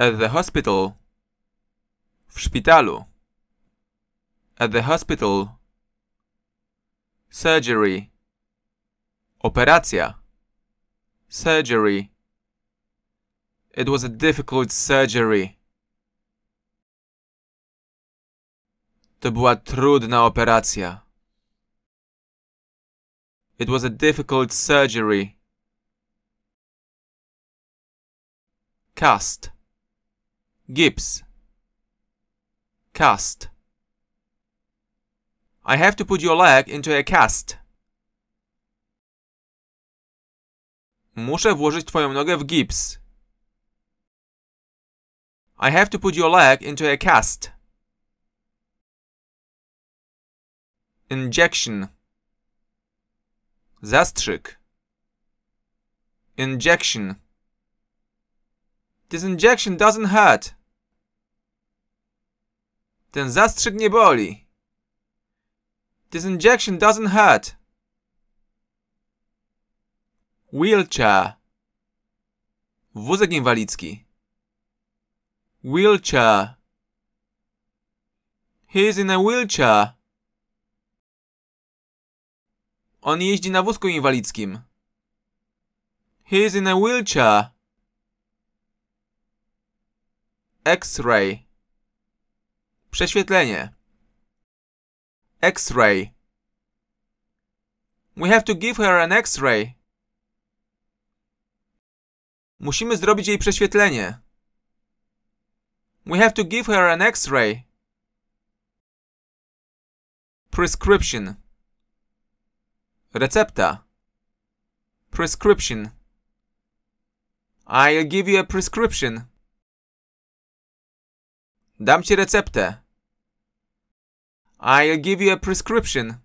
At the hospital. W szpitalu. At the hospital. Surgery. Operacja. Surgery. It was a difficult surgery. To była trudna operacja. It was a difficult surgery. Cast. Gips. Cast. I have to put your leg into a cast. Muszę włożyć twoją nogę w gips. I have to put your leg into a cast. Injection. Zastrzyk. Injection. This injection doesn't hurt. Ten zastrzyk nie boli. This injection doesn't hurt. Wheelchair. Wózek inwalidzki. Wheelchair. He is in a wheelchair. On jeździ na wózku inwalidzkim. He is in a wheelchair. X-ray. Prześwietlenie. X-ray. We have to give her an X-ray. Musimy zrobić jej prześwietlenie. We have to give her an X-ray. Prescription. Recepta. Prescription. I'll give you a prescription. Dam ci receptę. I'll give you a prescription.